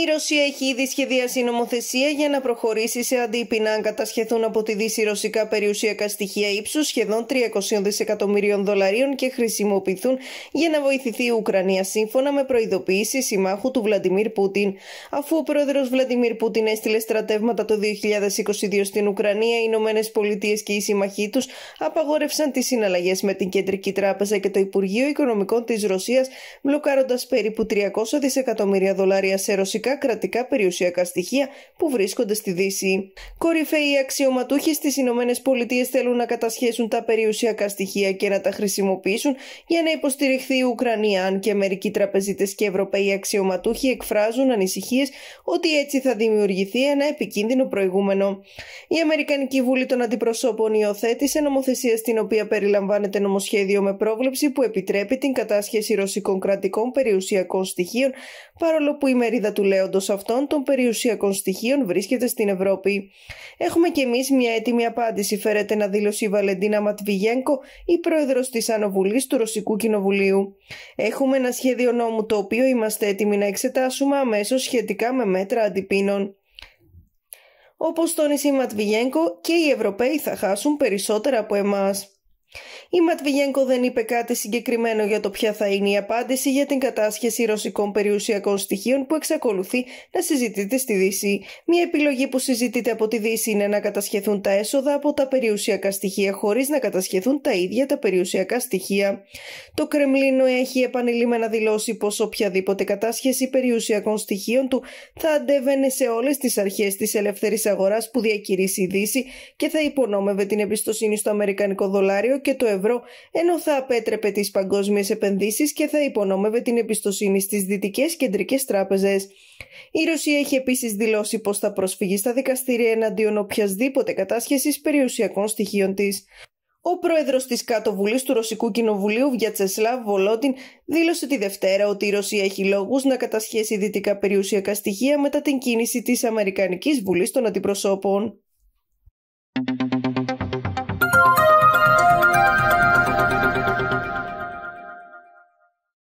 Η Ρωσία έχει ήδη σχεδιάσει νομοθεσία για να προχωρήσει σε αντίπεινα αν κατασχεθούν από τη Δύση ρωσικά περιουσιακά στοιχεία ύψους σχεδόν 300 δισεκατομμυρίων δολαρίων και χρησιμοποιηθούν για να βοηθηθεί η Ουκρανία σύμφωνα με προειδοποίηση συμμάχου του Βλαντιμίρ Πούτιν. Αφού ο πρόεδρος Βλαντιμίρ Πούτιν έστειλε στρατεύματα το 2022 στην Ουκρανία, οι Ηνωμένες Πολιτείες και οι σύμμαχοί τους απαγόρευσαν τις συναλλαγές με την Κεντρική Τράπεζα και το Υπουργείο Οικονομικών της Ρωσίας, μπλοκάροντας περίπου 300 δισεκατομμύρια δολάρια σε βασικά κρατικά περιουσιακά στοιχεία που βρίσκονται στη Δύση. Κορυφαίοι αξιωματούχοι στις Ηνωμένες Πολιτείες θέλουν να κατασχέσουν τα περιουσιακά στοιχεία και να τα χρησιμοποιήσουν για να υποστηριχθεί η Ουκρανία, αν και μερικοί τραπεζίτες και Ευρωπαίοι αξιωματούχοι εκφράζουν ανησυχίες ότι έτσι θα δημιουργηθεί ένα επικίνδυνο προηγούμενο. Η Αμερικανική Βουλή των Αντιπροσώπων υιοθέτησε νομοθεσία στην οποία περιλαμβάνεται νομοσχέδιο με πρόβλεψη που επιτρέπει την κατάσχεση ρωσικών κρατικών περιουσιακών στοιχείων, παρόλο που η μερίδα του αυτών των περιουσιακών στοιχείων βρίσκεται στην Ευρώπη. Έχουμε κι εμείς μια έτοιμη απάντηση, φέρεται να δήλωσε η Βαλεντίνα Ματβιγένκο, η πρόεδρος της Ανοβουλής του Ρωσικού Κοινοβουλίου. Έχουμε ένα σχέδιο νόμου το οποίο είμαστε έτοιμοι να εξετάσουμε αμέσως σχετικά με μέτρα αντιπίνων. Όπως τόνισε η Ματβιγένκο και οι Ευρωπαίοι θα χάσουν περισσότερα από εμάς. Η Ματβιγένκο δεν είπε κάτι συγκεκριμένο για το ποια θα είναι η απάντηση για την κατάσχεση ρωσικών περιουσιακών στοιχείων που εξακολουθεί να συζητείται στη Δύση. Μια επιλογή που συζητείται από τη Δύση είναι να κατασχεθούν τα έσοδα από τα περιουσιακά στοιχεία χωρίς να κατασχεθούν τα ίδια τα περιουσιακά στοιχεία. Το Κρεμλίνο έχει επανειλημμένα δηλώσει πως οποιαδήποτε κατάσχεση περιουσιακών στοιχείων του θα αντέβαινε σε όλες τις αρχές της ελεύθερης αγοράς που διακηρύσει η Δύση και θα υπονόμευε την εμπιστοσύνη στο Αμερικανικό δολάριο και το ευρώ ευρώ, ενώ θα απέτρεπε τις παγκόσμιες επενδύσεις και θα υπονόμευε την εμπιστοσύνη στις δυτικές κεντρικές τράπεζες. Η Ρωσία έχει επίσης δηλώσει πως θα προσφυγεί στα δικαστήρια εναντίον οποιασδήποτε κατάσχεσης περιουσιακών στοιχείων της. Ο πρόεδρος της Κάτω Βουλής του Ρωσικού Κοινοβουλίου, Βιατσεσλάβ Βολότιν, δήλωσε τη Δευτέρα ότι η Ρωσία έχει λόγους να κατασχέσει δυτικά περιουσιακά στοιχεία μετά την κίνηση της Αμερικανικής Βουλής των Αντιπροσώπων.